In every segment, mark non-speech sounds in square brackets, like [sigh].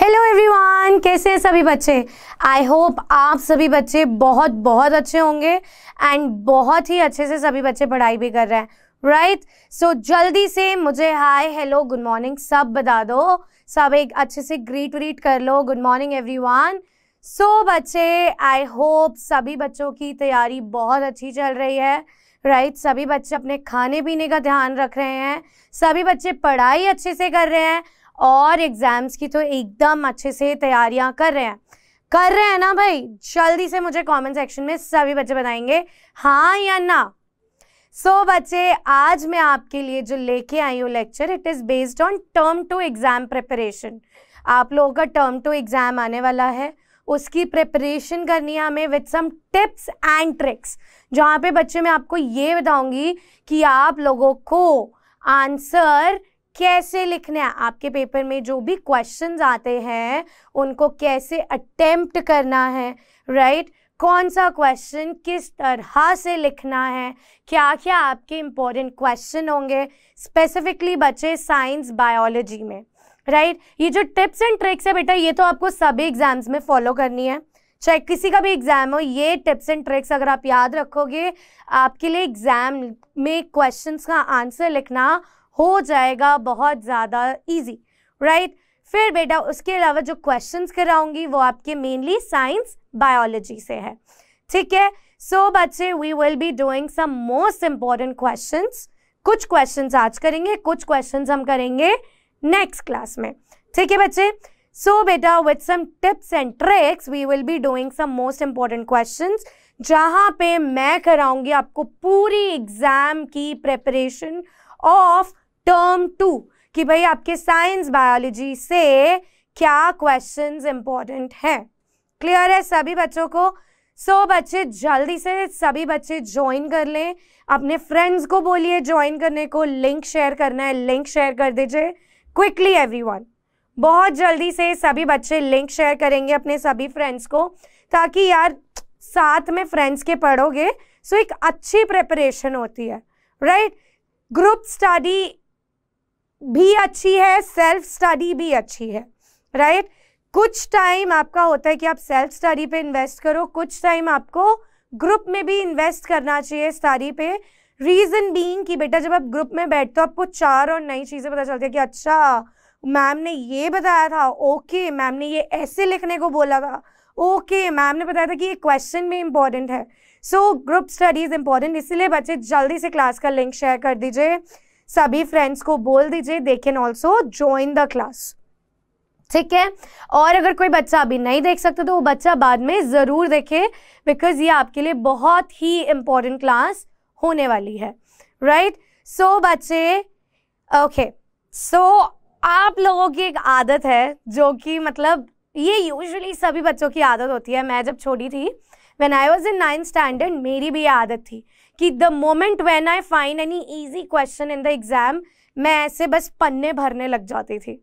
Hello everyone कैसे हैं सभी बच्चे आई होप आप सभी बच्चे बहुत बहुत अच्छे होंगे एंड बहुत ही अच्छे से सभी बच्चे पढ़ाई भी कर रहे हैं राइट right? सो so, जल्दी से मुझे हाय हेलो गुड मॉर्निंग सब बता दो सब एक अच्छे से ग्रीट व्रीट कर लो गुड मॉर्निंग एवरीवन सो बच्चे आई होप सभी बच्चों की तैयारी बहुत अच्छी चल रही है राइट right? सभी बच्चे अपने खाने पीने का ध्यान रख रहे हैं सभी बच्चे पढ़ाई अच्छे से कर रहे हैं और एग्ज़ाम्स की तो एकदम अच्छे से तैयारियां कर रहे हैं कर रहे हैं ना भाई जल्दी से मुझे कमेंट सेक्शन में सभी बच्चे बताएंगे हाँ या ना सो so, बच्चे आज मैं आपके लिए जो लेके आई हूँ lecture it is based on term two exam preparation आप लोगों का टर्म टू एग्ज़ाम आने वाला है उसकी प्रिपरेशन करनी है हमें with some tips and tricks जहाँ पे बच्चे मैं आपको ये बताऊँगी कि आप लोगों को आंसर कैसे लिखने हैं आपके पेपर में जो भी क्वेश्चंस आते हैं उनको कैसे अटेम्प्ट करना है राइट कौन सा क्वेश्चन किस तरह से लिखना है क्या क्या आपके इम्पोर्टेंट क्वेश्चन होंगे स्पेसिफिकली बच्चे साइंस बायोलॉजी में राइट right? ये जो टिप्स एंड ट्रिक्स है बेटा ये तो आपको सभी एग्जाम्स में फॉलो करनी है चाहे किसी का भी एग्जाम हो ये टिप्स एंड ट्रिक्स अगर आप याद रखोगे आपके लिए एग्जाम में क्वेश्चंस का आंसर लिखना हो जाएगा बहुत ज़्यादा ईजी राइट फिर बेटा उसके अलावा जो क्वेश्चंस कराऊंगी वो आपके मेनली साइंस बायोलॉजी से है ठीक है सो so, बच्चे we will be doing some most important questions कुछ क्वेश्चंस आज करेंगे कुछ क्वेश्चंस हम करेंगे नेक्स्ट क्लास में ठीक है बच्चे सो so, बेटा with some tips and tricks we will be doing some most important question जहाँ पे मैं कराऊंगी आपको पूरी एग्जाम की प्रेपरेशन ऑफ टर्म टू कि भाई आपके साइंस बायोलॉजी से क्या क्वेश्चंस इंपॉर्टेंट हैं क्लियर है सभी बच्चों को सो so, बच्चे जल्दी से सभी बच्चे ज्वाइन कर लें अपने फ्रेंड्स को बोलिए ज्वाइन करने को लिंक शेयर करना है लिंक शेयर कर दीजिए क्विकली एवरीवन बहुत जल्दी से सभी बच्चे लिंक शेयर करेंगे अपने सभी फ्रेंड्स को ताकि यार साथ में फ्रेंड्स के पढ़ोगे सो एक अच्छी प्रिपरेशन होती है राइट ग्रुप स्टडी भी अच्छी है सेल्फ स्टडी भी अच्छी है राइट right? कुछ टाइम आपका होता है कि आप सेल्फ स्टडी पे इन्वेस्ट करो कुछ टाइम आपको ग्रुप में भी इन्वेस्ट करना चाहिए स्टडी पे रीज़न बीइंग कि बेटा जब आप ग्रुप में बैठते हो आपको चार और नई चीज़ें पता चलती है कि अच्छा मैम ने ये बताया था ओके मैम ने ये ऐसे लिखने को बोला था ओके मैम ने बताया था कि ये क्वेश्चन भी इम्पॉर्टेंट है so group study is important इसीलिए बच्चे जल्दी से क्लास का लिंक शेयर कर दीजिए सभी फ्रेंड्स को बोल दीजिए they can also join the class ठीक है और अगर कोई बच्चा अभी नहीं देख सकता तो वो बच्चा बाद में ज़रूर देखे बिकॉज ये आपके लिए बहुत ही इम्पोर्टेंट क्लास होने वाली है राइट सो so, बच्चे ओके okay. सो so, आप लोगों की एक आदत है जो कि मतलब ये यूजुअली सभी बच्चों की आदत होती है मैं जब छोटी थी when I was in ninth standard मेरी भी ये आदत थी कि the moment when I find any easy question in the exam मैं ऐसे बस पन्ने भरने लग जाती थी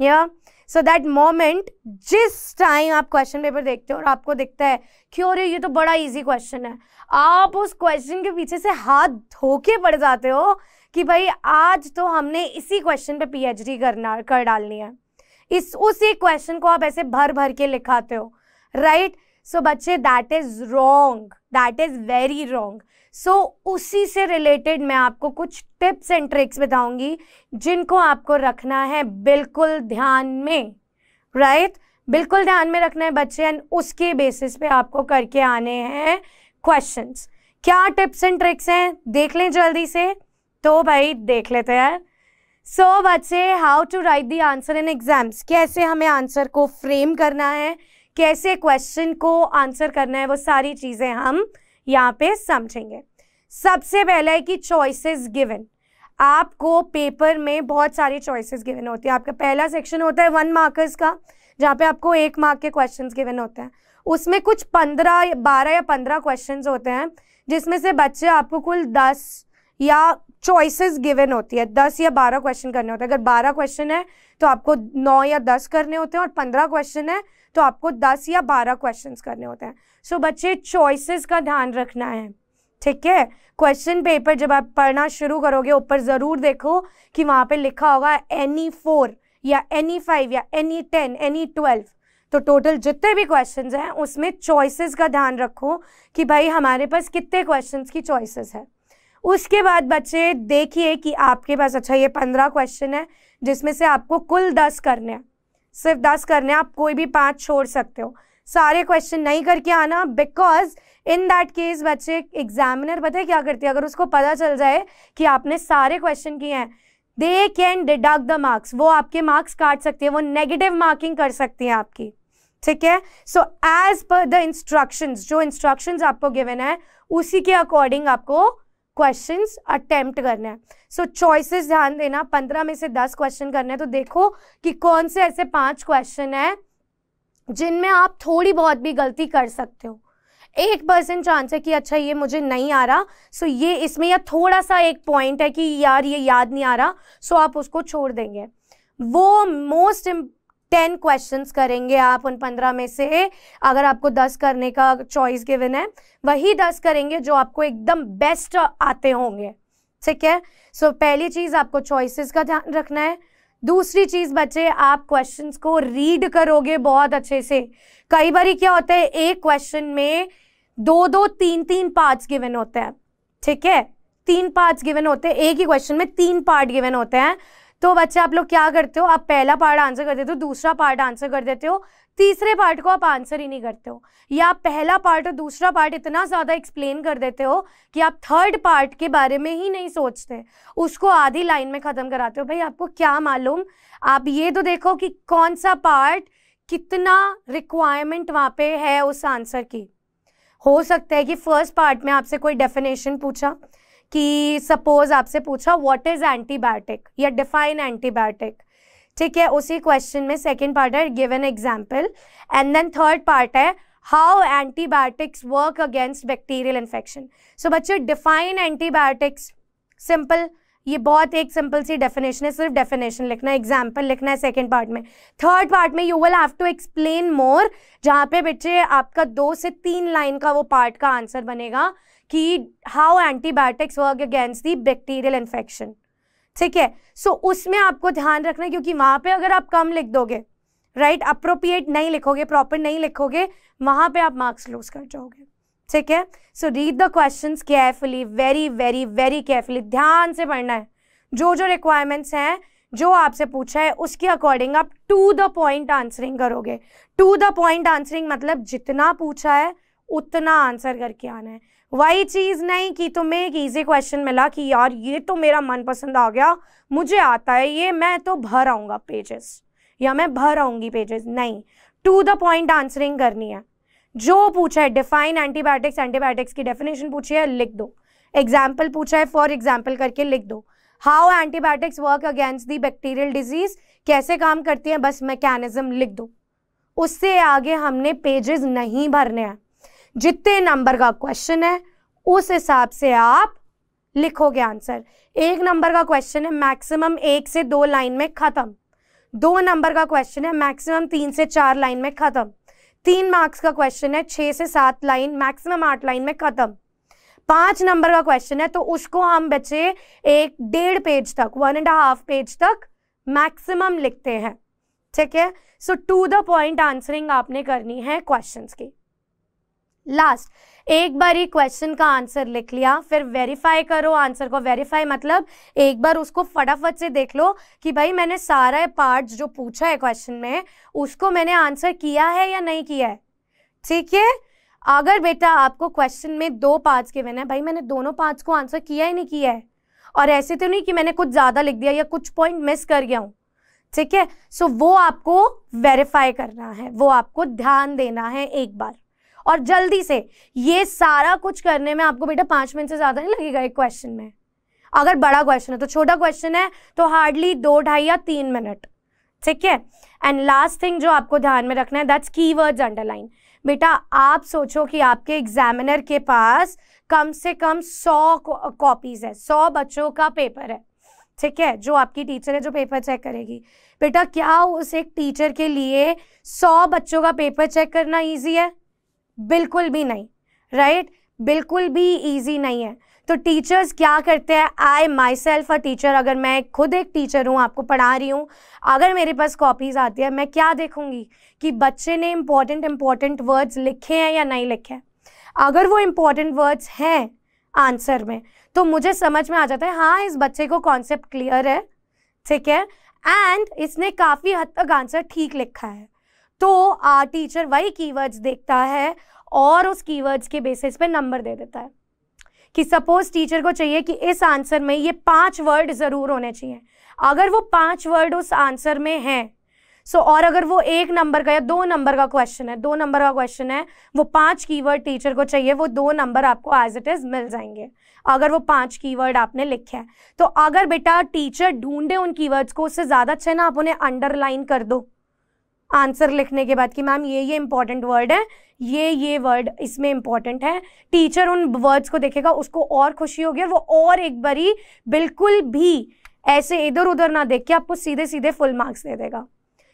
या सो दैट मोमेंट जिस टाइम आप क्वेश्चन पेपर देखते हो और आपको दिखता है कि अरे ये तो बड़ा इजी क्वेश्चन है आप उस क्वेश्चन के पीछे से हाथ धो के पड़ जाते हो कि भाई आज तो हमने इसी क्वेश्चन पे पीएचडी करना कर डालनी है इस उस एक क्वेश्चन को आप ऐसे भर भर के लिखाते हो राइट right? सो बच्चे that is wrong that is very wrong so उसी से रिलेटेड मैं आपको कुछ टिप्स एंड ट्रिक्स बताऊंगी जिनको आपको रखना है बिल्कुल ध्यान में राइट right? बिल्कुल ध्यान में रखना है बच्चे एंड उसके बेसिस पे आपको करके आने हैं क्वेश्चंस क्या टिप्स एंड ट्रिक्स हैं देख लें जल्दी से तो भाई देख लेते हैं सो so, बच्चे how to write the answer in exams कैसे हमें आंसर को फ्रेम करना है कैसे क्वेश्चन को आंसर करना है वो सारी चीज़ें हम यहाँ पे समझेंगे सबसे पहला है कि चॉइसेस गिवन आपको पेपर में बहुत सारी चॉइसेस गिवन होती है आपका पहला सेक्शन होता है वन मार्कर्स का जहाँ पे आपको एक मार्क के क्वेश्चंस गिवन होते हैं उसमें कुछ पंद्रह बारह या पंद्रह क्वेश्चंस होते हैं जिसमें से बच्चे आपको कुल दस या चॉइसेस गिवन होती है दस या बारह क्वेश्चन करने होते हैं अगर बारह क्वेश्चन है तो आपको नौ या दस करने होते हैं और पंद्रह क्वेश्चन है तो आपको दस या बारह क्वेश्चन करने होते हैं सो so, बच्चे चॉइसेस का ध्यान रखना है ठीक है क्वेश्चन पेपर जब आप पढ़ना शुरू करोगे ऊपर ज़रूर देखो कि वहाँ पे लिखा होगा एनी फोर या एनी फाइव या एनी टेन एनी ट्वेल्व तो टोटल जितने भी क्वेश्चंस हैं उसमें चॉइसेस का ध्यान रखो कि भाई हमारे पास कितने क्वेश्चंस की चॉइसेस है उसके बाद बच्चे देखिए कि आपके पास अच्छा ये पंद्रह क्वेश्चन है जिसमें से आपको कुल दस करने हैं सिर्फ दस करने आप कोई भी पाँच छोड़ सकते हो सारे क्वेश्चन नहीं करके आना बिकॉज इन दैट केस बच्चे एग्जामिनर पता है क्या करते हैं अगर उसको पता चल जाए कि आपने सारे क्वेश्चन किए हैं they can deduct the marks वो आपके मार्क्स काट सकती है वो नेगेटिव मार्किंग कर सकती हैं आपकी ठीक है so as per the instructions जो इंस्ट्रक्शंस आपको गिवन है उसी के अकॉर्डिंग आपको क्वेश्चन अटेम्प्ट करना है सो so, चॉइसेस ध्यान देना पंद्रह में से दस क्वेश्चन करने हैं तो देखो कि कौन से ऐसे पांच क्वेश्चन हैं जिनमें आप थोड़ी बहुत भी गलती कर सकते हो एक परसेंट चांस है कि अच्छा ये मुझे नहीं आ रहा सो so ये इसमें या थोड़ा सा एक पॉइंट है कि यार ये याद नहीं आ रहा सो so आप उसको छोड़ देंगे वो मोस्ट टेन क्वेश्चंस करेंगे आप उन पंद्रह में से अगर आपको दस करने का चॉइस गिवन है वही दस करेंगे जो आपको एकदम बेस्ट आते होंगे ठीक है सो so, पहली चीज़ आपको चॉइसेस का ध्यान रखना है दूसरी चीज़ बच्चे आप क्वेश्चंस को रीड करोगे बहुत अच्छे से कई बार क्या होता है एक क्वेश्चन में दो दो तीन तीन पार्ट्स गिवन होते हैं ठीक है तीन पार्ट्स गिवन होते हैं एक ही क्वेश्चन में तीन पार्ट गिवन होते हैं तो बच्चे आप लोग क्या करते हो आप पहला पार्ट आंसर कर देते हो दूसरा पार्ट आंसर कर देते हो तीसरे पार्ट को आप आंसर ही नहीं करते हो या आप पहला पार्ट और दूसरा पार्ट इतना ज़्यादा एक्सप्लेन कर देते हो कि आप थर्ड पार्ट के बारे में ही नहीं सोचते उसको आधी लाइन में ख़त्म कराते हो भाई आपको क्या मालूम आप ये तो देखो कि कौन सा पार्ट कितना रिक्वायरमेंट वहाँ पे है उस आंसर की हो सकता है कि फर्स्ट पार्ट में आपसे कोई डेफिनेशन पूछा कि सपोज आपसे पूछा व्हाट इज एंटीबायोटिक या डिफाइन एंटीबायोटिक ठीक है उसी क्वेश्चन में सेकेंड पार्ट है give an example and then third part है how antibiotics work against bacterial infection so बच्चे डिफाइन एंटीबायोटिक्स सिंपल ये बहुत एक सिंपल सी डेफिनेशन है सिर्फ डेफिनेशन लिखना है एग्जाम्पल लिखना है सेकेंड पार्ट में थर्ड पार्ट में you will have to explain more जहाँ पे बच्चे आपका दो से तीन लाइन का वो पार्ट का आंसर बनेगा कि how antibiotics work against the bacterial infection ठीक है सो उसमें आपको ध्यान रखना है क्योंकि वहाँ पे अगर आप कम लिख दोगे राइट right? अप्रोप्रिएट नहीं लिखोगे प्रॉपर नहीं लिखोगे वहाँ पे आप मार्क्स लूज कर जाओगे ठीक है so read the question carefully very very very carefully ध्यान से पढ़ना है जो जो रिक्वायरमेंट्स हैं जो आपसे पूछा है उसके अकॉर्डिंग आप टू द पॉइंट आंसरिंग करोगे टू द पॉइंट आंसरिंग मतलब जितना पूछा है उतना आंसर करके आना है वही चीज़ नहीं कि तुम्हें एक ईजी क्वेश्चन मिला कि यार ये तो मेरा मनपसंद आ गया मुझे आता है ये मैं तो भर आऊंगा पेजेस या मैं भर आऊंगी पेजेस नहीं टू द पॉइंट आंसरिंग करनी है जो पूछा है डिफाइन एंटीबायोटिक्स एंटीबायोटिक्स की डेफिनेशन पूछी है लिख दो एग्जाम्पल पूछा है फॉर एग्जाम्पल करके लिख दो how antibiotics work against the bacterial disease कैसे काम करती है बस मैकेनिज्म लिख दो उससे आगे हमने पेजेस नहीं भरने हैं जितने नंबर का क्वेश्चन है उस हिसाब से आप लिखोगे आंसर एक नंबर का क्वेश्चन है मैक्सिमम एक से दो लाइन में ख़त्म दो नंबर का क्वेश्चन है मैक्सिमम तीन से चार लाइन में ख़त्म तीन मार्क्स का क्वेश्चन है छह से सात लाइन मैक्सिमम आठ लाइन में ख़त्म पांच नंबर का क्वेश्चन है तो उसको हम बच्चे एक डेढ़ पेज तक वन एंड हाफ पेज तक मैक्सिमम लिखते हैं ठीक है so to the point answering आपने करनी है क्वेश्चंस की लास्ट एक बार ही क्वेश्चन का आंसर लिख लिया फिर वेरीफाई करो आंसर को वेरीफाई मतलब एक बार उसको फटाफट से देख लो कि भाई मैंने सारा पार्ट जो पूछा है क्वेश्चन में उसको मैंने आंसर किया है या नहीं किया है ठीक है अगर बेटा आपको क्वेश्चन में दो पार्ट्स के बने भाई मैंने दोनों पार्ट्स को आंसर किया ही नहीं किया है और ऐसे तो नहीं कि मैंने कुछ ज़्यादा लिख दिया या कुछ पॉइंट मिस कर गया हूँ ठीक है सो वो आपको वेरीफाई करना है वो आपको ध्यान देना है एक बार और जल्दी से ये सारा कुछ करने में आपको बेटा पांच मिनट से ज़्यादा नहीं लगेगा एक क्वेश्चन में अगर बड़ा क्वेश्चन है तो छोटा क्वेश्चन है तो हार्डली दो ढाई या तीन मिनट ठीक है एंड लास्ट थिंग जो आपको ध्यान में रखना है दैट्स की वर्ड्स अंडरलाइन बेटा आप सोचो कि आपके एग्जामिनर के पास कम से कम सौ कॉपीज़ है सौ बच्चों का पेपर है ठीक है जो आपकी टीचर है जो पेपर चेक करेगी बेटा क्या उस एक टीचर के लिए सौ बच्चों का पेपर चेक करना ईजी है बिल्कुल भी नहीं राइट right? बिल्कुल भी ईजी नहीं है तो टीचर्स क्या करते हैं आई माई सेल्फ अ टीचर अगर मैं खुद एक टीचर हूँ आपको पढ़ा रही हूँ अगर मेरे पास कॉपीज आती है मैं क्या देखूँगी कि बच्चे ने इम्पॉर्टेंट इम्पॉर्टेंट वर्ड्स लिखे हैं या नहीं लिखे हैं अगर वो इम्पॉर्टेंट वर्ड्स हैं आंसर में तो मुझे समझ में आ जाता है हाँ इस बच्चे को कॉन्सेप्ट क्लियर है ठीक है एंड इसने काफ़ी हद तक आंसर ठीक लिखा है तो आ, टीचर वही कीवर्ड्स देखता है और उस कीवर्ड्स के बेसिस पे नंबर दे देता है कि सपोज टीचर को चाहिए कि इस आंसर में ये पांच वर्ड ज़रूर होने चाहिए अगर वो पांच वर्ड उस आंसर में हैं सो so, और अगर वो एक नंबर का या दो नंबर का क्वेश्चन है दो नंबर का क्वेश्चन है वो पांच कीवर्ड टीचर को चाहिए वो दो नंबर आपको एज इट इज़ मिल जाएंगे अगर वो पांच कीवर्ड आपने लिखे हैं तो अगर बेटा टीचर ढूंढे उन कीवर्ड्स को उससे ज़्यादा अच्छा ना आप उन्हें अंडरलाइन कर दो आंसर लिखने के बाद कि मैम ये ये इंपॉर्टेंट वर्ड है ये ये वर्ड इसमें इंपॉर्टेंट है टीचर उन वर्ड्स को देखेगा उसको और खुशी होगी और वो और एक बारी बिल्कुल भी ऐसे इधर उधर ना देख के आपको सीधे सीधे फुल मार्क्स दे देगा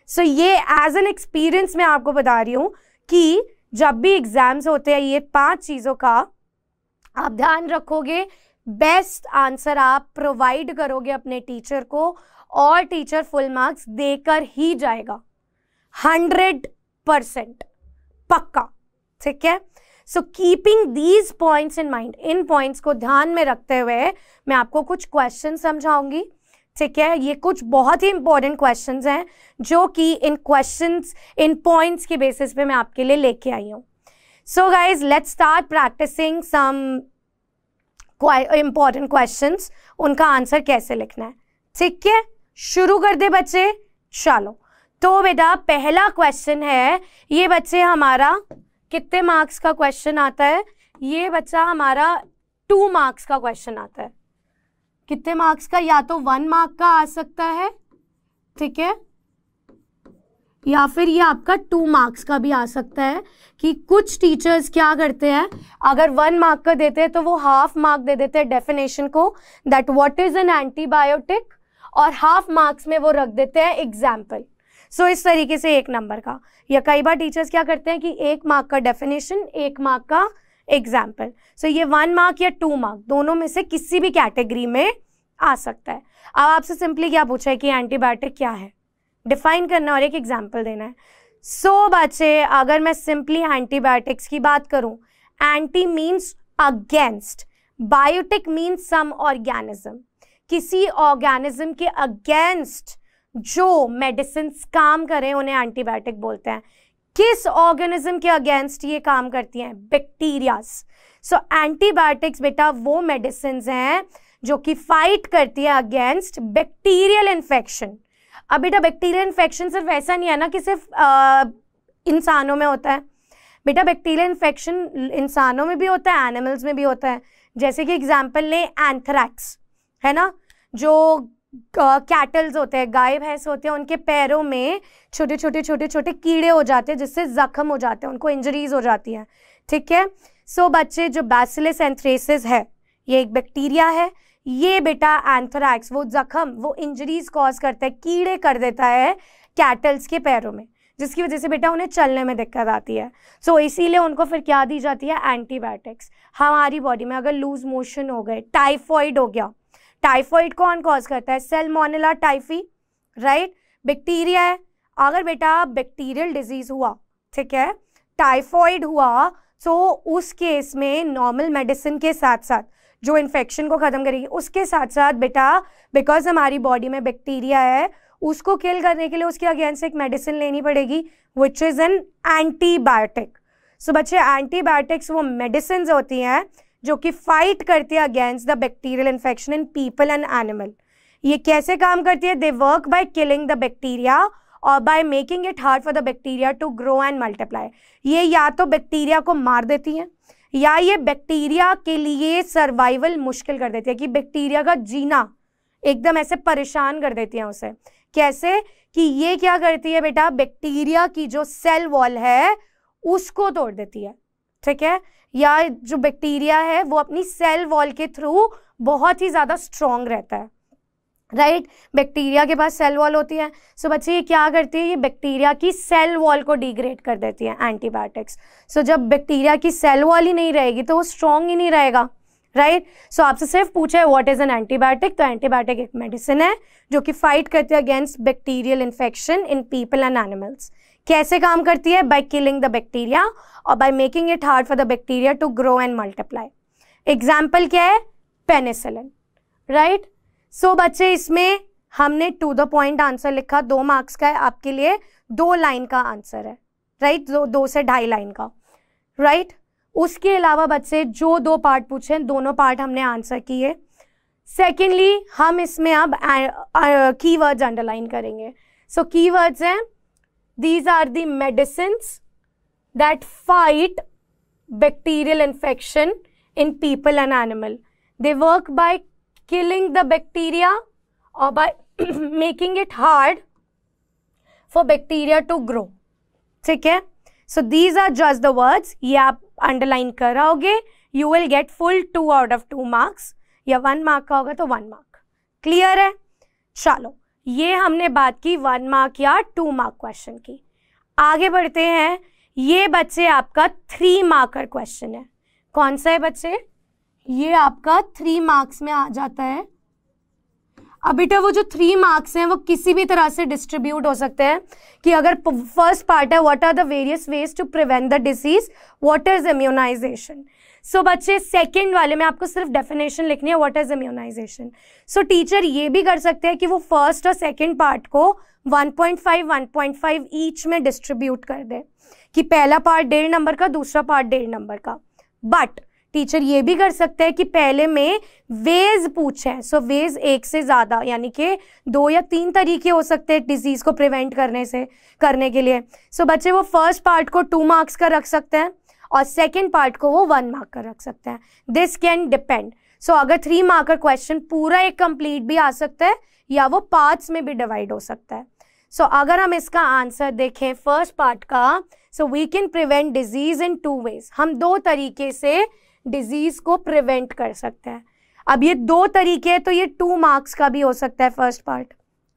सो so, ये एज एन एक्सपीरियंस मैं आपको बता रही हूँ कि जब भी एग्ज़ाम्स होते हैं ये पांच चीज़ों का आप ध्यान रखोगे बेस्ट आंसर आप प्रोवाइड करोगे अपने टीचर को और टीचर फुल मार्क्स देकर ही जाएगा हंड्रेड परसेंट पक्का ठीक है so keeping these points in mind इन पॉइंट्स को ध्यान में रखते हुए मैं आपको कुछ क्वेश्चन समझाऊंगी ठीक है ये कुछ बहुत ही इंपॉर्टेंट क्वेश्चन हैं जो कि इन क्वेश्चन इन पॉइंट्स के बेसिस पे मैं आपके लिए लेके आई हूँ so guys let's start practicing some important question उनका आंसर कैसे लिखना है ठीक है शुरू कर दे बच्चे चलो तो बेटा पहला क्वेश्चन है ये बच्चे हमारा कितने मार्क्स का क्वेश्चन आता है ये बच्चा हमारा टू मार्क्स का क्वेश्चन आता है कितने मार्क्स का या तो वन मार्क का आ सकता है ठीक है या फिर ये आपका टू मार्क्स का भी आ सकता है कि कुछ टीचर्स क्या करते हैं अगर वन मार्क का देते हैं तो वो हाफ मार्क दे देते हैं डेफिनेशन को that what is an antibiotic और हाफ मार्क्स में वो रख देते हैं एग्जाम्पल सो so, इस तरीके से एक नंबर का या कई बार टीचर्स क्या करते हैं कि एक मार्क का डेफिनेशन एक मार्क का एग्जाम्पल सो so, ये वन मार्क या टू मार्क दोनों में से किसी भी कैटेगरी में आ सकता है अब आपसे सिंपली क्या पूछा है कि एंटीबायोटिक क्या है डिफाइन करना और एक एग्जाम्पल देना है सो so, बच्चे अगर मैं सिंपली एंटीबायोटिक्स की बात करूं anti means against biotic means some organism किसी ऑर्गेनिज्म के अगेंस्ट जो मेडिसिन काम करें उन्हें एंटीबायोटिक बोलते हैं किस ऑर्गेनिज्म के अगेंस्ट ये काम करती हैं बैक्टीरियाज सो एंटीबायोटिक्स बेटा वो मेडिसिन हैं जो कि फाइट करती है अगेंस्ट बैक्टीरियल इन्फेक्शन अब बेटा बैक्टीरियल इन्फेक्शन सिर्फ ऐसा नहीं है ना कि सिर्फ इंसानों में होता है बेटा बैक्टीरियल इन्फेक्शन इंसानों में भी होता है एनिमल्स में भी होता है जैसे कि एग्जाम्पल लें एंथ्रैक्स है ना जो कैटल्स होते हैं गाय भैंस होते हैं उनके पैरों में छोटे छोटे छोटे छोटे कीड़े हो जाते हैं जिससे ज़ख्म हो जाते हैं उनको इंजरीज हो जाती हैं ठीक है सो so, बच्चे जो बैसिलस एंथ्रेसिस है ये एक बैक्टीरिया है ये बेटा एंथ्रैक्स वो जख्म वो इंजरीज कॉज करता है कीड़े कर देता है कैटल्स के पैरों में जिसकी वजह से बेटा उन्हें चलने में दिक्कत आती है सो so, इसीलिए उनको फिर क्या दी जाती है एंटीबायोटिक्स हमारी बॉडी में अगर लूज मोशन हो गए टाइफॉइड हो गया टाइफॉइड कौन कॉज करता है सेलमोनेला टाइफी राइट बैक्टीरिया है अगर बेटा बैक्टीरियल डिजीज हुआ ठीक है टाइफॉइड हुआ तो उस केस में नॉर्मल मेडिसिन के साथ साथ जो इन्फेक्शन को ख़त्म करेगी उसके साथ साथ बेटा बिकॉज हमारी बॉडी में बैक्टीरिया है उसको किल करने के लिए उसके अगेंस्ट एक मेडिसिन लेनी पड़ेगी which is an antibiotic so बच्चे एंटीबायोटिक्स वो मेडिसिन होती हैं जो कि फाइट करती है against the bacterial infection in people and animal ये कैसे काम करती है they work by killing the bacteria और by making it hard for the bacteria to grow and multiply ये या तो बैक्टीरिया को मार देती हैं या ये बैक्टीरिया के लिए सर्वाइवल मुश्किल कर देती है कि बैक्टीरिया का जीना एकदम ऐसे परेशान कर देती हैं उसे कैसे कि ये क्या करती है बेटा बैक्टीरिया की जो सेल वॉल है उसको तोड़ देती है ठीक है या जो बैक्टीरिया है वो अपनी सेल वॉल के थ्रू बहुत ही ज़्यादा स्ट्रॉन्ग रहता है राइट right? बैक्टीरिया के पास सेल वॉल होती है सो so, बच्चे ये क्या करती है ये बैक्टीरिया की सेल वॉल को डिग्रेड कर देती है एंटीबायोटिक्स सो so, जब बैक्टीरिया की सेल वॉल ही नहीं रहेगी तो वो स्ट्रॉन्ग ही नहीं रहेगा राइट सो आपसे सिर्फ पूछा है व्हाट इज़ एन एंटीबायोटिक तो एंटीबायोटिक एक मेडिसिन है जो कि फाइट करती है against bacterial infection in people and animals कैसे काम करती है बाय किलिंग द बैक्टीरिया और by making it hard for the bacteria to grow and multiply example क्या है पेनिसिलिन राइट सो बच्चे इसमें हमने टू द पॉइंट आंसर लिखा दो मार्क्स का है आपके लिए दो लाइन का आंसर है राइट right? दो दो से ढाई लाइन का राइट right? उसके अलावा बच्चे जो दो पार्ट पूछे दोनों पार्ट हमने आंसर किए सेकेंडली हम इसमें अब की वर्ड्स अंडरलाइन करेंगे सो की वर्ड्स हैं these are the medicines that fight bacterial infection in people and animal they work by killing the bacteria or by [clears throat] making it hard for bacteria to grow theek hai so these are just the words ye aap underline karoge you will get full 2 out of 2 marks ya 1 mark ka hoga to 1 mark clear hai chalo ये हमने बात की one mark या two mark question की आगे बढ़ते हैं ये बच्चे आपका थ्री मार्कर क्वेश्चन है कौन सा है बच्चे ये आपका थ्री मार्क्स में आ जाता है अब बेटा वो जो थ्री मार्क्स हैं वो किसी भी तरह से डिस्ट्रीब्यूट हो सकते हैं कि अगर फर्स्ट पार्ट है what are the various ways to prevent the disease what is immunization so so, बच्चे सेकेंड वाले में आपको सिर्फ डेफिनेशन लिखनी है what is immunization so teacher ये भी कर सकते हैं कि वो फर्स्ट और सेकेंड पार्ट को 1.5 1.5 ईच में डिस्ट्रीब्यूट कर दे कि पहला पार्ट डेढ़ नंबर का दूसरा पार्ट डेढ़ नंबर का बट टीचर ये भी कर सकते हैं कि पहले में वेज पूछें सो so, वेज एक से ज़्यादा यानी कि दो या तीन तरीके हो सकते हैं डिजीज़ को प्रिवेंट करने से करने के लिए सो so, बच्चे वो फर्स्ट पार्ट को टू मार्क्स का रख सकते हैं और सेकेंड पार्ट को वो वन मार्क कर रख सकते हैं दिस कैन डिपेंड सो अगर थ्री मार्कर क्वेश्चन पूरा एक कंप्लीट भी आ सकता है या वो पार्ट्स में भी डिवाइड हो सकता है सो so, अगर हम इसका आंसर देखें फर्स्ट पार्ट का so we can prevent disease in two ways हम दो तरीके से डिजीज को प्रिवेंट कर सकते हैं अब ये दो तरीके हैं तो ये टू मार्क्स का भी हो सकता है फर्स्ट पार्ट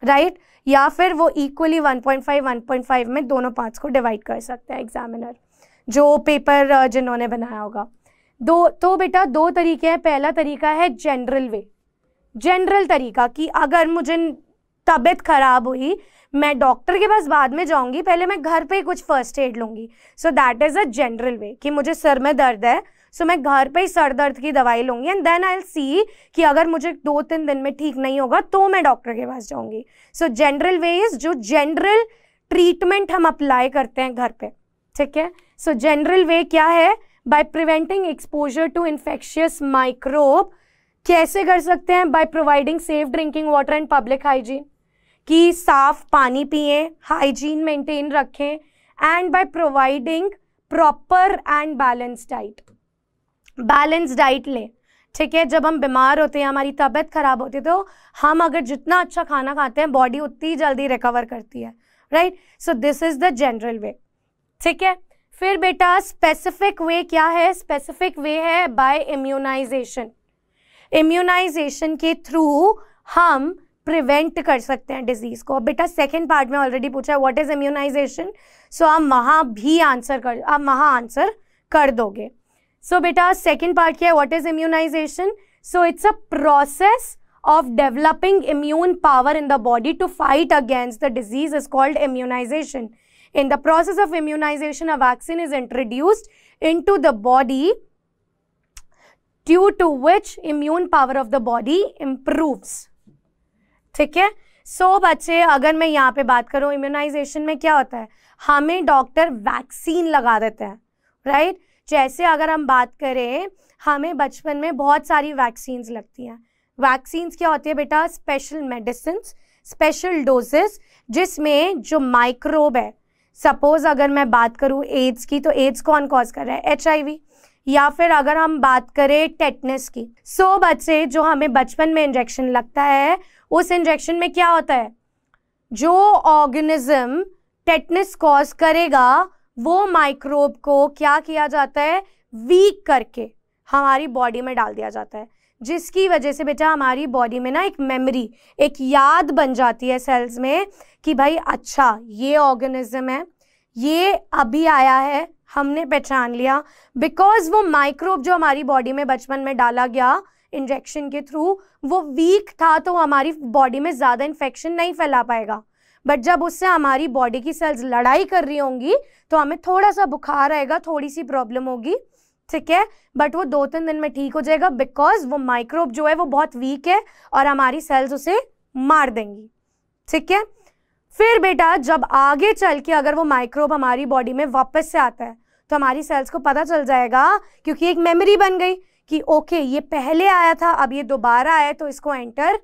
राइट या फिर वो इक्वली 1.5 1.5 में दोनों पार्ट्स को डिवाइड कर सकते हैं एग्जामिनर जो पेपर uh, जिन्होंने बनाया होगा दो तो बेटा दो तरीके हैं पहला तरीका है जनरल वे जनरल तरीका कि अगर मुझे तबीयत ख़राब हुई मैं डॉक्टर के पास बाद में जाऊंगी पहले मैं घर पे ही कुछ फर्स्ट एड लूँगी so that is a general way कि मुझे सर में दर्द है सो so, मैं घर पे ही सर दर्द की दवाई लूँगी एंड देन आई सी कि अगर मुझे दो तीन दिन में ठीक नहीं होगा तो मैं डॉक्टर के पास जाऊँगी सो जनरल वे इज़ जो जनरल ट्रीटमेंट हम अप्लाई करते हैं घर पर ठीक है सो जनरल वे क्या है by preventing exposure to infectious microbe कैसे कर सकते हैं by providing safe drinking water and public hygiene कि साफ पानी पिए हाइजीन मेंटेन रखें and by providing proper and balance diet balance diet लें ठीक है जब हम बीमार होते हैं हमारी तबीयत खराब होती है तो हम अगर जितना अच्छा खाना खाते हैं बॉडी उतनी जल्दी रिकवर करती है right so this is the general way ठीक है फिर बेटा स्पेसिफिक वे क्या है स्पेसिफिक वे है बाय इम्यूनाइजेशन इम्यूनाइजेशन के थ्रू हम प्रिवेंट कर सकते हैं डिजीज़ को बेटा सेकेंड पार्ट में ऑलरेडी पूछा है व्हाट इज़ इम्यूनाइजेशन सो आप वहाँ भी आंसर कर आप वहाँ आंसर कर दोगे सो so, बेटा सेकेंड पार्ट क्या है what is immunization so it's a process of developing immune power in the body to fight against the disease is called immunization In the process of immunization, a vaccine is introduced into the body due to which immune power of the body improves. ठीक है so so, बच्चे अगर मैं यहाँ पे बात करूँ immunisation में क्या होता है हमें डॉक्टर वैक्सीन लगा देते हैं राइट right? जैसे अगर हम बात करें हमें बचपन में बहुत सारी वैक्सीन्स लगती हैं वैक्सीन्स क्या होती है बेटा स्पेशल मेडिसिन स्पेशल डोजेस जिसमें जो माइक्रोब है सपोज अगर मैं बात करूँ एड्स की तो एड्स कौन कॉज कर रहा है एच या फिर अगर हम बात करें टेटनेस की सो so, बच्चे जो हमें बचपन में इंजेक्शन लगता है उस इंजेक्शन में क्या होता है जो ऑर्गेनिज्म टेटनेस कॉज करेगा वो माइक्रोब को क्या किया जाता है वीक करके हमारी बॉडी में डाल दिया जाता है जिसकी वजह से बेटा हमारी बॉडी में ना एक मेमोरी एक याद बन जाती है सेल्स में कि भाई अच्छा ये ऑर्गेनिज्म है ये अभी आया है हमने पहचान लिया बिकॉज वो माइक्रोब जो हमारी बॉडी में बचपन में डाला गया इंजेक्शन के थ्रू वो वीक था तो हमारी बॉडी में ज़्यादा इन्फेक्शन नहीं फैला पाएगा बट जब उससे हमारी बॉडी की सेल्स लड़ाई कर रही होंगी तो हमें थोड़ा सा बुखार आएगा थोड़ी सी प्रॉब्लम होगी ठीक है बट वो दो तीन दिन में ठीक हो जाएगा बिकॉज वो माइक्रोब जो है वो बहुत वीक है और हमारी सेल्स उसे मार देंगी ठीक है फिर बेटा जब आगे चल के अगर वो माइक्रोब हमारी बॉडी में वापस से आता है तो हमारी सेल्स को पता चल जाएगा क्योंकि एक मेमोरी बन गई कि ओके ये पहले आया था अब ये दोबारा आया तो इसको एंटर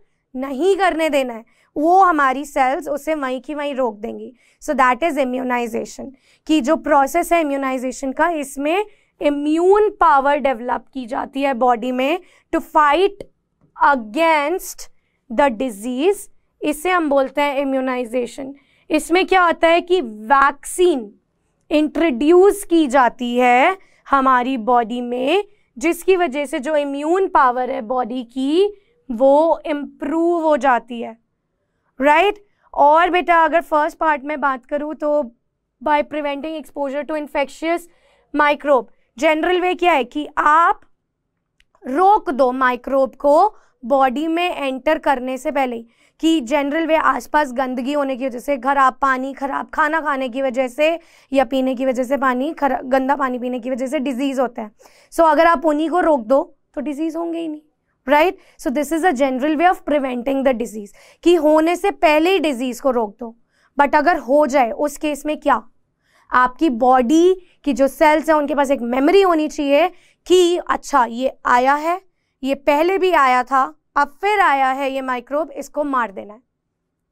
नहीं करने देना है वो हमारी सेल्स उसे वहीं की वहीं रोक देंगी सो दैट इज़ इम्यूनाइजेशन कि जो प्रोसेस है इम्यूनाइजेशन का इसमें इम्यून पावर डेवलप की जाती है बॉडी में to fight against the disease इसे हम बोलते हैं इम्यूनाइजेशन इसमें क्या होता है कि वैक्सीन इंट्रोड्यूस की जाती है हमारी बॉडी में जिसकी वजह से जो इम्यून पावर है बॉडी की वो इम्प्रूव हो जाती है राइट right? और बेटा अगर फर्स्ट पार्ट में बात करूँ तो by preventing exposure to infectious microbe general way क्या है कि आप रोक दो माइक्रोब को बॉडी में एंटर करने से पहले ही कि जनरल वे आसपास गंदगी होने की वजह से खराब पानी खराब खाना खाने की वजह से या पीने की वजह से पानी खरा गंदा पानी पीने की वजह से डिजीज़ होता है सो so, अगर आप उन्हीं को रोक दो तो डिजीज़ होंगे ही नहीं right so this is a general way of preventing the disease कि होने से पहले ही डिजीज़ को रोक दो बट अगर हो जाए उस केस में क्या आपकी बॉडी की जो सेल्स हैं उनके पास एक मेमोरी होनी चाहिए कि अच्छा ये आया है ये पहले भी आया था अब फिर आया है ये माइक्रोब इसको मार देना है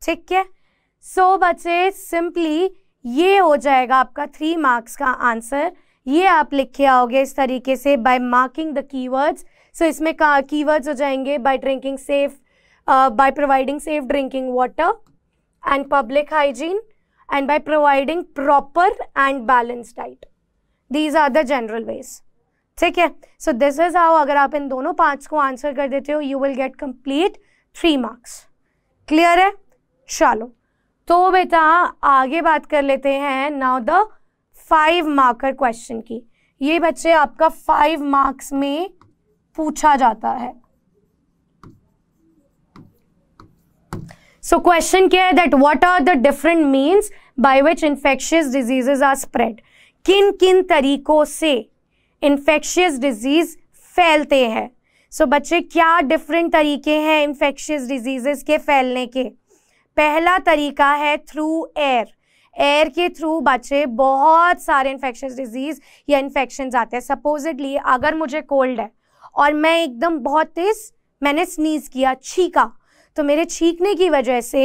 ठीक है सो बच्चे सिंपली ये हो जाएगा आपका थ्री मार्क्स का आंसर ये आप लिख के आओगे इस तरीके से by marking the keywords so इसमें का कीवर्ड्स हो जाएंगे by drinking safe by providing safe drinking water and public hygiene and by providing proper and balanced diet. These are the general ways. ठीक है सो दिस इज हाउ अगर आप इन दोनों parts को आंसर कर देते हो you will get complete three marks clear है चलो तो बेटा आगे बात कर लेते हैं now the five marker question की ये बच्चे आपका फाइव मार्क्स में पूछा जाता है सो क्वेश्चन क्या है that what are the different means by which infectious diseases are spread किन किन तरीकों से इन्फेक्शियस डिज़ीज़ फैलते हैं सो so, बच्चे क्या डिफरेंट तरीके हैं इन्फेक्शियस diseases के फैलने के पहला तरीका है थ्रू एयर एयर के थ्रू बच्चे बहुत सारे इन्फेक्शस डिजीज या इन्फेक्शन आते हैं सपोजिडली अगर मुझे कोल्ड है और मैं एकदम बहुत तेज मैंने स्नीज किया छीका तो मेरे छींकने की वजह से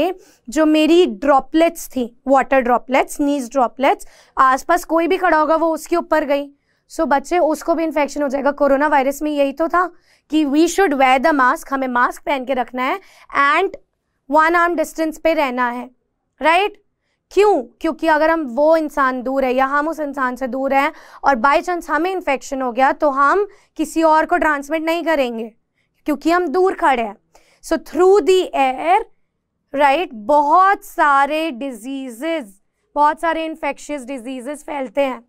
जो मेरी ड्रॉपलेट्स थी वाटर ड्रॉपलेट्स नीज ड्रॉपलेट्स आसपास कोई भी खड़ा होगा वो उसके ऊपर गई सो so, बच्चे उसको भी इन्फेक्शन हो जाएगा कोरोना वायरस में यही तो था कि we should wear the mask हमें मास्क पहन के रखना है एंड वन आर्म डिस्टेंस पे रहना है राइट right? क्यों क्योंकि अगर हम वो इंसान दूर है या हम उस इंसान से दूर हैं और बाई चांस हमें इन्फेक्शन हो गया तो हम किसी और को ट्रांसमिट नहीं करेंगे क्योंकि हम दूर खड़े हैं so through the air right बहुत सारे डिजीजेज बहुत सारे इन्फेक्शियस डिजीजेज फैलते हैं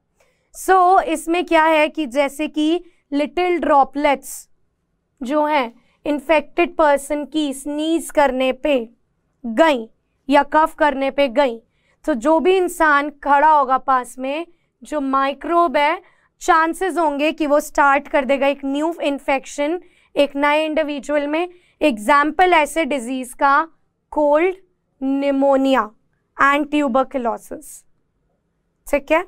सो so, इसमें क्या है कि जैसे कि लिटिल ड्रॉपलेट्स जो हैं इन्फेक्टेड पर्सन की स्नीज करने पे गई या कफ करने पे गई तो जो भी इंसान खड़ा होगा पास में जो माइक्रोब है चांसेस होंगे कि वो स्टार्ट कर देगा एक न्यू इन्फेक्शन एक नए इंडिविजुअल में एग्जाम्पल ऐसे डिजीज का कोल्ड निमोनिया एंड ट्यूबरकुलोसिस ठीक है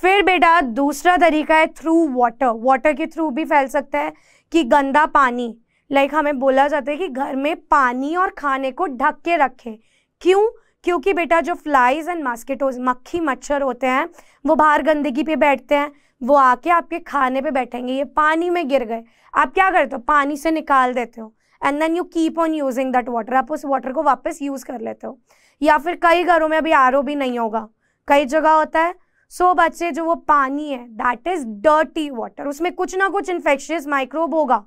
फिर बेटा दूसरा तरीका है थ्रू वाटर वाटर के थ्रू भी फैल सकता है कि गंदा पानी लाइक like हमें बोला जाता है कि घर में पानी और खाने को ढक के रखें क्यों क्योंकि बेटा जो फ्लाइज एंड मास्किटोज मक्खी मच्छर होते हैं वो बाहर गंदगी पे बैठते हैं वो आके आपके खाने पे बैठेंगे ये पानी में गिर गए आप क्या करते हो पानी से निकाल देते हो and then you keep on using that water आप उस वाटर को वापस यूज़ कर लेते हो या फिर कई घरों में अभी आर भी नहीं होगा कई जगह होता है सो so, बच्चे जो वो पानी है दैट इज डर्टी वाटर उसमें कुछ ना कुछ इन्फेक्शियस माइक्रोब होगा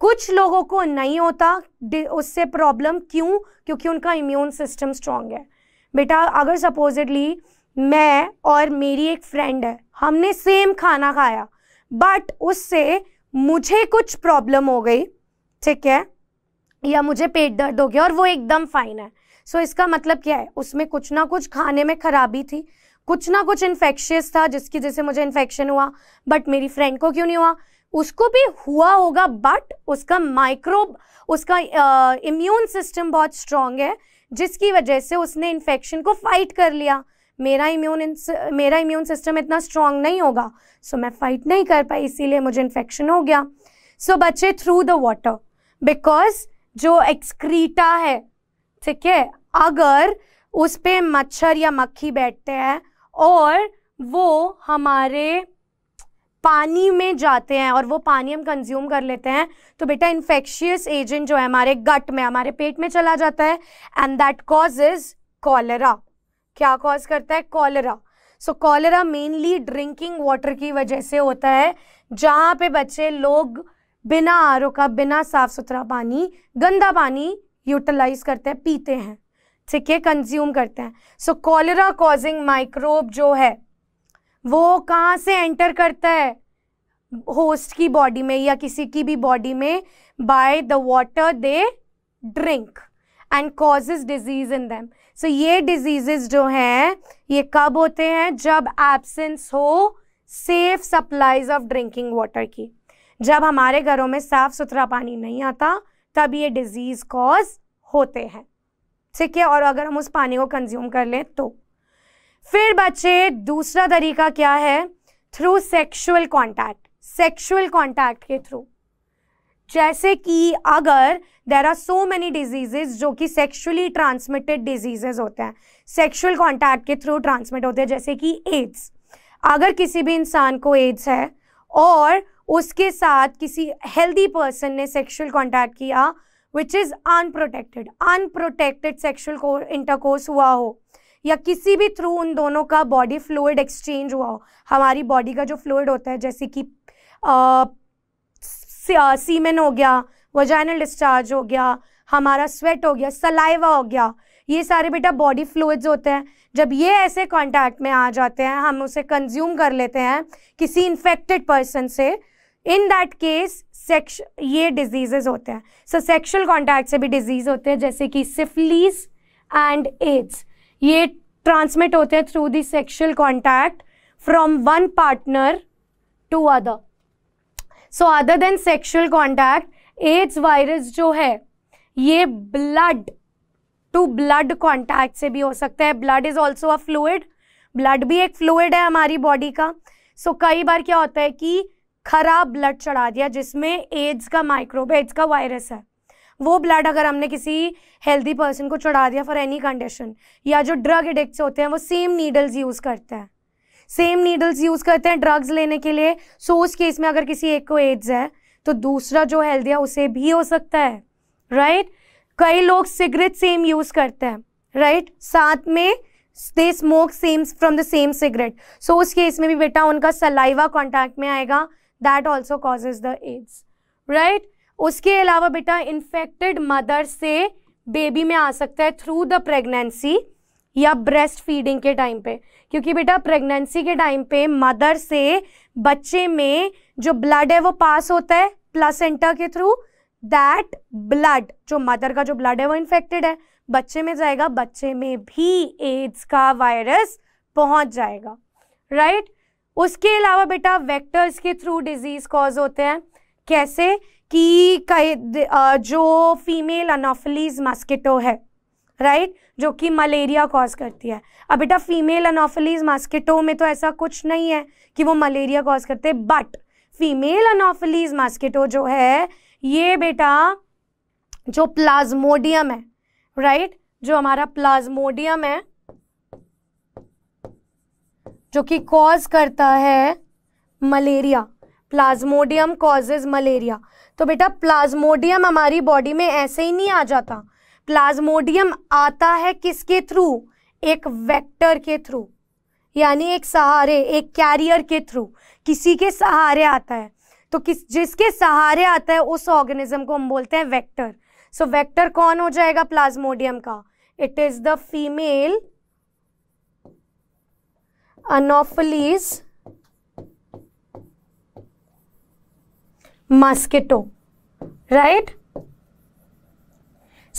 कुछ लोगों को नहीं होता उससे प्रॉब्लम क्यों क्योंकि उनका इम्यून सिस्टम स्ट्रांग है बेटा अगर सपोजिटली मैं और मेरी एक फ्रेंड है हमने सेम खाना खाया बट उससे मुझे कुछ प्रॉब्लम हो गई ठीक है या मुझे पेट दर्द हो गया और वो एकदम फाइन है सो so, इसका मतलब क्या है उसमें कुछ ना कुछ खाने में खराबी थी कुछ ना कुछ इन्फेक्शियस था जिसकी जैसे मुझे इन्फेक्शन हुआ बट मेरी फ्रेंड को क्यों नहीं हुआ उसको भी हुआ होगा बट उसका माइक्रोब उसका इम्यून uh, सिस्टम बहुत स्ट्रांग है जिसकी वजह से उसने इन्फेक्शन को फाइट कर लिया मेरा इम्यून मेरा इम्यून सिस्टम इतना स्ट्रांग नहीं होगा सो so, मैं फाइट नहीं कर पाई इसीलिए मुझे इन्फेक्शन हो गया सो so, बच्चे थ्रू द वाटर बिकॉज जो एक्सक्रीटा है ठीक है अगर उस पर मच्छर या मक्खी बैठते हैं और वो हमारे पानी में जाते हैं और वो पानी हम कंज्यूम कर लेते हैं तो बेटा इन्फेक्शियस एजेंट जो है हमारे गट में हमारे पेट में चला जाता है and that cause is cholera क्या कॉज करता है cholera so cholera mainly drinking water की वजह से होता है जहाँ पे बच्चे लोग बिना आर का बिना साफ सुथरा पानी गंदा पानी यूटिलाइज करते हैं पीते हैं ठीक है कंज्यूम करते हैं सो कॉलरा कॉजिंग माइक्रोब जो है वो कहाँ से एंटर करता है होस्ट की बॉडी में या किसी की भी बॉडी में by the water they drink and causes disease in them so ये डिजीजेज जो हैं ये कब होते हैं जब एब्सेंस हो safe supplies of drinking water की जब हमारे घरों में साफ़ सुथरा पानी नहीं आता तब ये डिज़ीज़ कॉज होते हैं ठीक है और अगर हम उस पानी को कंज्यूम कर लें तो फिर बच्चे दूसरा तरीका क्या है through sexual contact sexual contact के थ्रू जैसे कि अगर there are so many diseases जो कि सेक्शुअली ट्रांसमिटेड डिजीजेज होते हैं सेक्शुअल कॉन्टैक्ट के थ्रू ट्रांसमिट होते हैं जैसे कि एड्स अगर किसी भी इंसान को एड्स है और उसके साथ किसी हेल्दी पर्सन ने सेक्सुअल कॉन्टैक्ट किया which is unprotected unprotected sexual intercourse हुआ हो या किसी भी थ्रू उन दोनों का बॉडी फ्लूड एक्सचेंज हुआ हो हमारी बॉडी का जो फ्लूड होता है जैसे कि सीमेन हो गया वजाइनल डिस्चार्ज हो गया हमारा स्वेट हो गया सलाइवा हो गया ये सारे बेटा बॉडी फ्लूड्स होते हैं जब ये ऐसे कांटेक्ट में आ जाते हैं हम उसे कंज्यूम कर लेते हैं किसी इन्फेक्टेड पर्सन से इन दैट केस सेक्श ये डिजीजेज होते हैं सो सेक्शुअल कॉन्टैक्ट से भी डिजीज होते हैं जैसे कि सिफलीस एंड एड्स ये ट्रांसमिट होते हैं through the sexual contact from one partner to other so other than sexual contact AIDS virus जो है ये ब्लड टू ब्लड कॉन्टैक्ट से भी हो सकता है blood is also a fluid blood भी एक फ्लूड है हमारी बॉडी का सो so, कई बार क्या होता है कि खराब ब्लड चढ़ा दिया जिसमें एड्स का माइक्रोब एड्स का वायरस है वो ब्लड अगर हमने किसी हेल्दी पर्सन को चढ़ा दिया फॉर एनी कंडीशन या जो ड्रग एडिक्ट होते हैं वो सेम नीडल्स यूज़ करते हैं सेम नीडल्स यूज़ करते हैं ड्रग्स लेने के लिए सो उस केस में अगर किसी एक को एड्स है तो दूसरा जो हेल्दी है उसे भी हो सकता है राइट right? कई लोग सिगरेट सेम यूज़ करते हैं राइट right? साथ में they smoke same from the same cigarette so उस केस में भी बेटा उनका सलाइवा कॉन्टैक्ट में आएगा that also causes the AIDS right उसके अलावा बेटा इन्फेक्टेड मदर से बेबी में आ सकता है थ्रू द प्रेगनेंसी या ब्रेस्ट फीडिंग के टाइम पे क्योंकि बेटा प्रेगनेंसी के टाइम पे मदर से बच्चे में जो ब्लड है वो पास होता है प्लसेंटा के थ्रू दैट ब्लड जो मदर का जो ब्लड है वो इन्फेक्टेड है बच्चे में जाएगा बच्चे में भी एड्स का वायरस पहुंच जाएगा राइट right? उसके अलावा बेटा वेक्टर्स के थ्रू डिजीज कॉज होते हैं कैसे कि जो फीमेल अनोफिलीज मस्किटो है राइट जो कि मलेरिया कॉज करती है अब बेटा फीमेल अनोफिलीज मस्किटो में तो ऐसा कुछ नहीं है कि वो मलेरिया कॉज करते बट फीमेल अनोफिलीज मस्किटो जो है ये बेटा जो प्लाज्मोडियम है राइट जो हमारा प्लाज्मोडियम है जो कि कॉज करता है मलेरिया प्लाज्मोडियम कॉजेज मलेरिया तो बेटा प्लाज्मोडियम हमारी बॉडी में ऐसे ही नहीं आ जाता प्लाज्मोडियम आता है किसके थ्रू एक वेक्टर के थ्रू यानी एक सहारे एक कैरियर के थ्रू किसी के सहारे आता है तो किस जिसके सहारे आता है उस ऑर्गेनिज्म को हम बोलते हैं वेक्टर सो so, वेक्टर कौन हो जाएगा प्लाज्मोडियम का it is the female anopheles mosquito right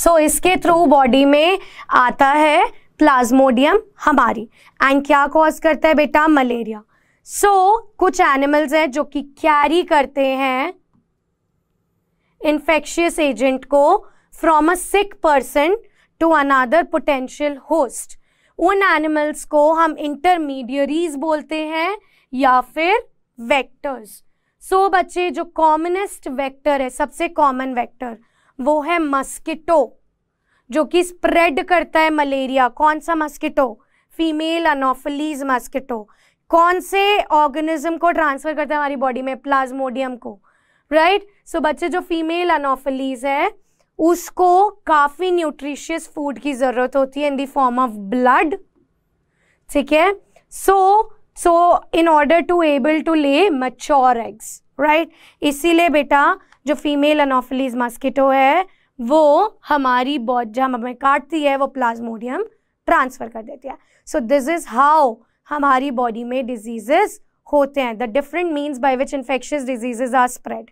so इसके थ्रू बॉडी में आता है प्लाज्मोडियम हमारी एंड क्या कॉज करता है बेटा मलेरिया सो so, कुछ एनिमल्स हैं जो कि कैरी करते हैं इन्फेक्शियस एजेंट को from a sick person to another potential host उन एनिमल्स को हम इंटरमीडियरीज बोलते हैं या फिर वेक्टर्स सो so, बच्चे जो कॉमनेस्ट वेक्टर है सबसे कॉमन वेक्टर वो है मस्किटो जो कि स्प्रेड करता है मलेरिया कौन सा मस्किटो फीमेल अनोफिलीज मस्किटो कौन से ऑर्गेनिज्म को ट्रांसफ़र करता है हमारी बॉडी में प्लाज्मोडियम को राइट right? सो so, बच्चे जो फीमेल अनोफिलीज है उसको काफ़ी न्यूट्रिशियस फूड की ज़रूरत होती है in the form of blood ठीक है so so in order to able to lay mature eggs right इसीलिए बेटा जो फीमेल अनोफिलीज मस्किटो है वो हमारी बॉडी हम हमें काटती है वो प्लाज्मोडियम ट्रांसफ़र कर देती है सो दिस इज़ हाउ हमारी बॉडी में डिजीजेस होते हैं the different means by which infectious diseases are spread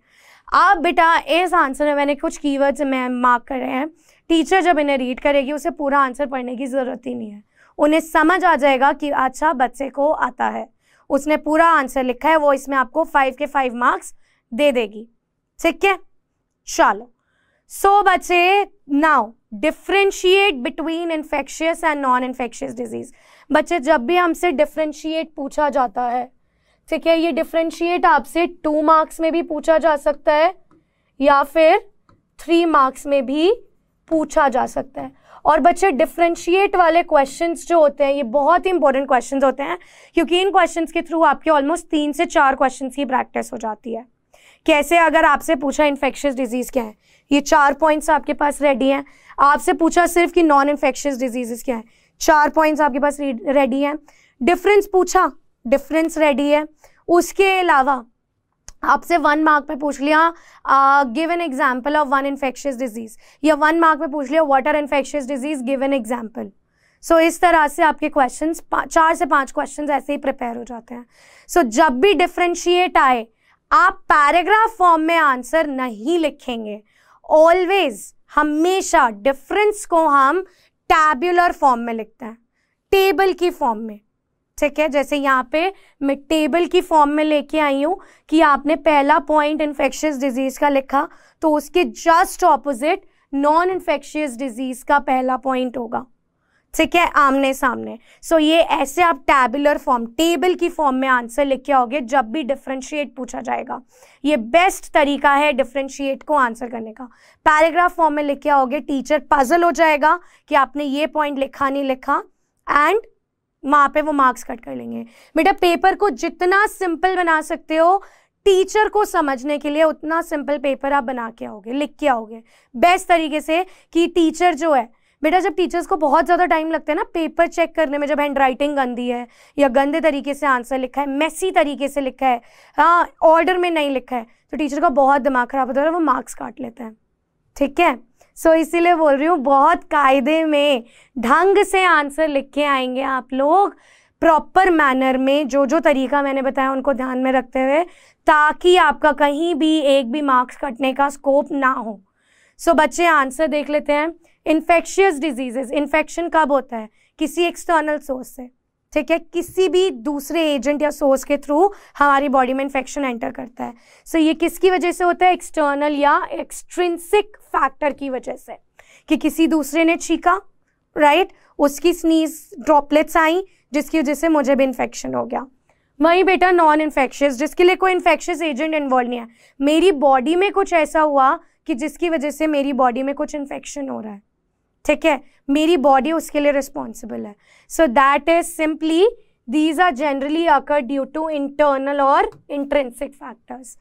अब बेटा इस आंसर में मैंने कुछ कीवर्ड्स मैं मार्क कर रहे हैं टीचर जब इन्हें रीड करेगी उसे पूरा आंसर पढ़ने की ज़रूरत ही नहीं है उन्हें समझ आ जाएगा कि अच्छा बच्चे को आता है उसने पूरा आंसर लिखा है वो इसमें आपको फाइव के फाइव मार्क्स दे देगी ठीक है चलो सो so, बच्चे now differentiate between infectious and non infectious disease बच्चे जब भी हमसे डिफ्रेंशिएट पूछा जाता है ठीक है ये डिफ्रेंशिएट आपसे टू मार्क्स में भी पूछा जा सकता है या फिर थ्री मार्क्स में भी पूछा जा सकता है और बच्चे डिफ्रेंशिएट वाले क्वेश्चंस जो होते हैं ये बहुत ही इंपॉर्टेंट क्वेश्चंस होते हैं क्योंकि इन क्वेश्चंस के थ्रू आपके ऑलमोस्ट तीन से चार क्वेश्चंस की प्रैक्टिस हो जाती है कैसे अगर आपसे पूछा इन्फेक्शियस डिजीज़ क्या है ये चार पॉइंट्स आपके पास रेडी हैं आपसे पूछा सिर्फ कि नॉन इन्फेक्शियस डिजीज़ क्या है चार पॉइंट्स आपके पास रेडी हैं डिफरेंस पूछा डिफरेंस रेडी है उसके अलावा आपसे वन मार्क में पूछ लिया give an example of one infectious disease या वन मार्क में पूछ लिया water infectious disease give an example so so, इस तरह से आपके क्वेश्चन चार से पांच क्वेश्चन ऐसे ही प्रिपेयर हो जाते हैं सो so, जब भी डिफ्रेंशिएट आए आप पैराग्राफ फॉर्म में आंसर नहीं लिखेंगे ऑलवेज हमेशा डिफरेंस को हम टैब्युलर फॉर्म में लिखते हैं टेबल की फॉर्म में ठीक है जैसे यहाँ पे मैं टेबल की फॉर्म में लेके आई हूँ कि आपने पहला पॉइंट इन्फेक्शियस डिजीज़ का लिखा तो उसके just opposite non infectious disease का पहला पॉइंट होगा ठीक है आमने सामने सो so, ये ऐसे आप टैबुलर फॉर्म टेबल की फॉर्म में आंसर लिख के आओगे जब भी डिफ्रेंशिएट पूछा जाएगा ये बेस्ट तरीका है डिफ्रेंशिएट को आंसर करने का पैराग्राफ फॉर्म में लिख के आओगे टीचर पजल हो जाएगा कि आपने ये पॉइंट लिखा नहीं लिखा एंड माप पे वो मार्क्स कट कर लेंगे बेटा पेपर को जितना सिंपल बना सकते हो टीचर को समझने के लिए उतना सिंपल पेपर आप बना के आओगे लिख के आओगे बेस्ट तरीके से कि टीचर जो है बेटा जब टीचर्स को बहुत ज़्यादा टाइम लगता है ना पेपर चेक करने में जब हैंड राइटिंग गंदी है या गंदे तरीके से आंसर लिखा है मैसी तरीके से लिखा है हाँ ऑर्डर में नहीं लिखा है तो टीचर का बहुत दिमाग खराब होता है वो मार्क्स काट लेते हैं ठीक है सो इसीलिए बोल रही हूँ बहुत कायदे में ढंग से आंसर लिख के आएंगे आप लोग प्रॉपर मैनर में जो जो तरीका मैंने बताया उनको ध्यान में रखते हुए ताकि आपका कहीं भी एक भी मार्क्स कटने का स्कोप ना हो सो so, बच्चे आंसर देख लेते हैं इन्फेक्शियस डिजीजेज इन्फेक्शन कब होता है किसी एक्सटर्नल सोर्स से ठीक है किसी भी दूसरे एजेंट या सोर्स के थ्रू हमारी बॉडी में इन्फेक्शन एंटर करता है सो so, ये किसकी वजह से होता है एक्सटर्नल या एक्सट्रिंसिक फैक्टर की वजह से कि किसी दूसरे ने छीका राइट right? उसकी स्नीज ड्रॉपलेट्स आई जिसकी वजह से मुझे भी इन्फेक्शन हो गया वहीं बेटा नॉन इन्फेक्शियस जिसके लिए कोई इन्फेक्शियस एजेंट इन्वॉल्व नहीं है मेरी बॉडी में कुछ ऐसा हुआ कि जिसकी वजह से मेरी बॉडी में कुछ इन्फेक्शन हो रहा है ठीक है मेरी बॉडी उसके लिए रिस्पॉन्सिबल है so that is simply these are generally occur due to internal और इंट्रेंसिक फैक्टर्स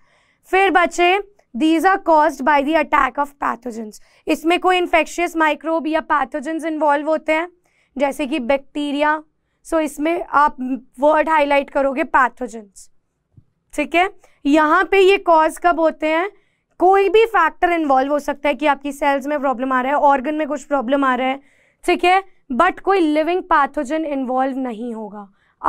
फिर बचे these are caused by the attack of pathogens इसमें कोई इन्फेक्शियस माइक्रोब या पैथोजेंस इन्वॉल्व होते हैं जैसे कि बैक्टीरिया सो so इसमें आप वर्ड हाईलाइट करोगे पैथोजेंस ठीक है यहाँ पे ये कॉज कब होते हैं कोई भी फैक्टर इन्वॉल्व हो सकता है कि आपकी सेल्स में प्रॉब्लम आ रहा है ऑर्गन में कुछ प्रॉब्लम आ रहा है ठीक है बट कोई लिविंग पैथोजन इन्वॉल्व नहीं होगा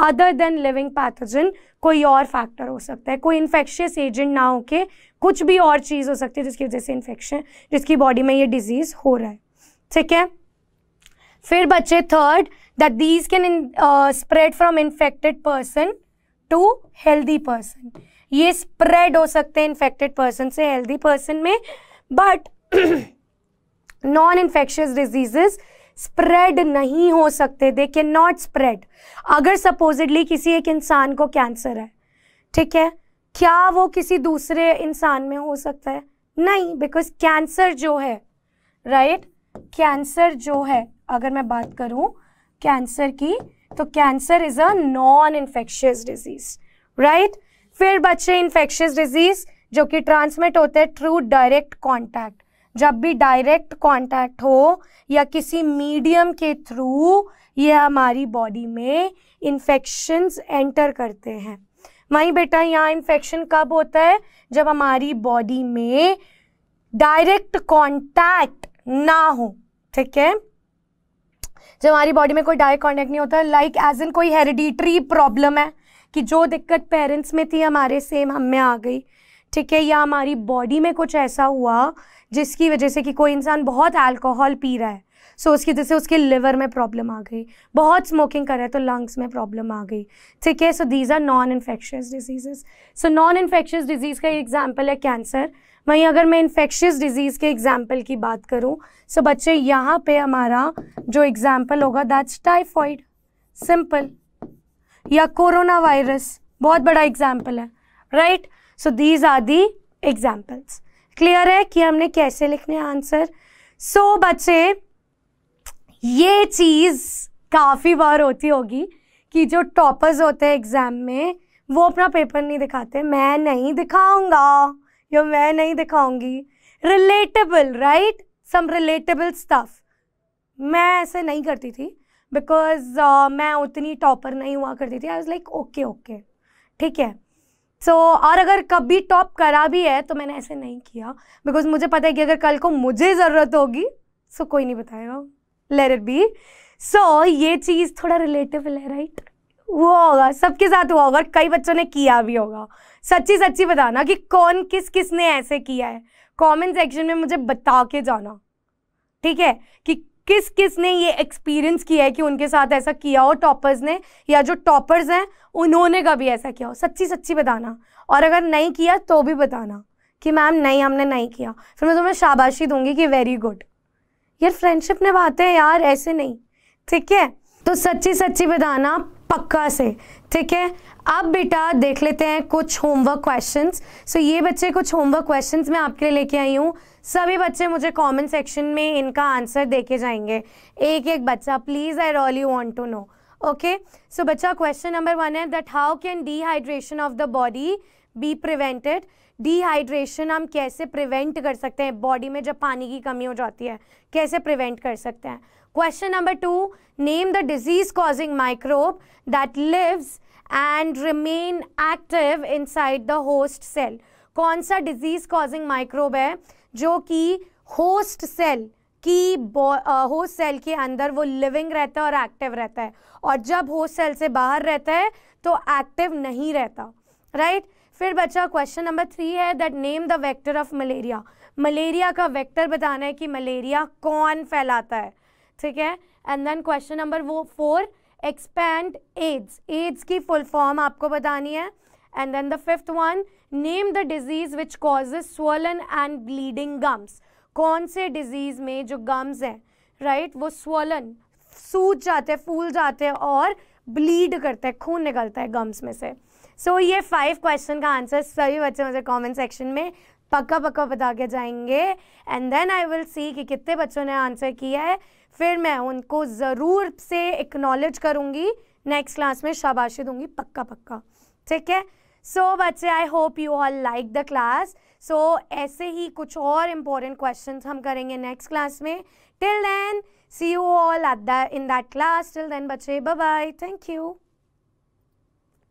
अदर देन लिविंग पैथोजन कोई और फैक्टर हो सकता है कोई इन्फेक्शियस एजेंट ना होके कुछ भी और चीज़ हो सकती है जिसकी वजह से इन्फेक्शन जिसकी बॉडी में ये डिजीज़ हो रहा है ठीक है फिर बच्चे third that these can spread from infected person to healthy person ये स्प्रेड हो सकते हैं इन्फेक्टेड पर्सन से हेल्दी पर्सन में but non infectious diseases spread नहीं हो सकते दे कैन नॉट स्प्रेड अगर सपोजिडली किसी एक इंसान को कैंसर है ठीक है क्या वो किसी दूसरे इंसान में हो सकता है नहीं बिकॉज कैंसर जो है राइट right? कैंसर जो है अगर मैं बात करूं कैंसर की तो cancer is a non infectious disease right फिर बच्चे इन्फेक्शियस डिजीज जो कि ट्रांसमिट होते हैं थ्रू डायरेक्ट कॉन्टैक्ट जब भी डायरेक्ट कॉन्टैक्ट हो या किसी मीडियम के थ्रू ये हमारी बॉडी में इन्फेक्शंस एंटर करते हैं वहीं बेटा यहाँ इन्फेक्शन कब होता है जब हमारी बॉडी में डायरेक्ट कॉन्टैक्ट ना हो ठीक है जब हमारी बॉडी में कोई डायरेक्ट कॉन्टैक्ट नहीं होता लाइक एज इन कोई हेरिडिटरी प्रॉब्लम है कि जो दिक्कत पेरेंट्स में थी हमारे सेम हम में आ गई ठीक है या हमारी बॉडी में कुछ ऐसा हुआ जिसकी वजह से कि कोई इंसान बहुत अल्कोहल पी रहा है सो so, उसकी वजह से उसके लिवर में प्रॉब्लम आ गई बहुत स्मोकिंग कर रहा है तो लंग्स में प्रॉब्लम आ गई ठीक है so these are non infectious diseases so non infectious disease का एग्जाम्पल है कैंसर वहीं अगर मैं इन्फेक्शियस डिजीज़ के एग्जाम्पल की बात करूँ सो so, बच्चे यहाँ पे हमारा जो एग्ज़ाम्पल होगा दैट्स टाइफॉइड सिंपल या कोरोना वायरस बहुत बड़ा एग्जाम्पल है right so these are the examples clear है कि हमने कैसे लिखने आंसर सो so, बच्चे ये चीज़ काफ़ी बार होती होगी कि जो टॉपर्स होते हैं एग्ज़ाम में वो अपना पेपर नहीं दिखाते मैं नहीं दिखाऊंगा या मैं नहीं दिखाऊंगी relatable right some relatable stuff मैं ऐसे नहीं करती थी बिकॉज uh, मैं उतनी टॉपर नहीं हुआ करती थी I was like okay okay ठीक है सो so, और अगर कभी टॉप करा भी है तो मैंने ऐसे नहीं किया बिकॉज मुझे पता है कि अगर कल को मुझे ज़रूरत होगी सो so कोई नहीं बताएगा लेर इट बी सो ये चीज़ थोड़ा रिलेटिव है राइट हुआ होगा सबके साथ हुआ होगा कई बच्चों ने किया भी होगा सच्ची सच्ची बताना कि कौन किस किस ने ऐसे किया है कमेंट सेक्शन में मुझे बता के जाना ठीक है कि किस किस ने ये एक्सपीरियंस किया है कि उनके साथ ऐसा किया हो टॉपर्स ने या जो टॉपर्स हैं उन्होंने कभी ऐसा किया हो सच्ची सच्ची बताना और अगर नहीं किया तो भी बताना कि मैम नहीं हमने नहीं किया फिर मैं तुम्हें शाबाशी दूंगी कि वेरी गुड यार फ्रेंडशिप निभाते हैं यार ऐसे नहीं ठीक है तो सच्ची सच्ची बताना पक्का से ठीक है अब बेटा देख लेते हैं कुछ होमवर्क क्वेश्चंस सो ये बच्चे कुछ होमवर्क क्वेश्चंस मैं आपके लिए लेके आई हूँ सभी बच्चे मुझे कमेंट सेक्शन में इनका आंसर देके जाएंगे एक एक बच्चा please I you want to know okay so बच्चा क्वेश्चन नंबर वन है that how can dehydration of the body be prevented dehydration हम कैसे प्रिवेंट कर सकते हैं बॉडी में जब पानी की कमी हो जाती है कैसे प्रिवेंट कर सकते हैं question number two name the disease causing microbe that lives and remain active inside the host cell कौन सा डिजीज कॉजिंग माइक्रोब है जो कि होस्ट सेल की होस्ट सेल के अंदर वो लिविंग रहता है और एक्टिव रहता है और जब होस्ट सेल से बाहर रहता है तो एक्टिव नहीं रहता राइट right? फिर बच्चा क्वेश्चन नंबर थ्री है that name the vector of malaria malaria का वेक्टर बताना है कि मलेरिया कौन फैलाता है ठीक है एंड देन क्वेश्चन नंबर वो फोर एक्सपैंड एड्स एड्स की फुल फॉर्म आपको बतानी है and then the fifth one name the disease which causes swollen and bleeding gums कौन से डिजीज में जो गम्स हैं राइट वो स्वलन सूज जाते हैं फूल जाते हैं और ब्लीड करते हैं खून निकलता है गम्स में से सो so, ये फाइव क्वेश्चन का आंसर सभी बच्चे मुझे कॉमेंट सेक्शन में पक्का पक्का बता के जाएंगे and then I will see कि कितने बच्चों ने आंसर किया है फिर मैं उनको ज़रूर से एक्नॉलेज करूँगी नेक्स्ट क्लास में शाबाशी दूंगी पक्का पक्का ठीक है सो बच्चे I hope you all like the class so ऐसे ही कुछ और इम्पोर्टेंट क्वेश्चन हम करेंगे नेक्स्ट क्लास में till then see you all at the in that class till then बच्चे बाय बाय थैंक यू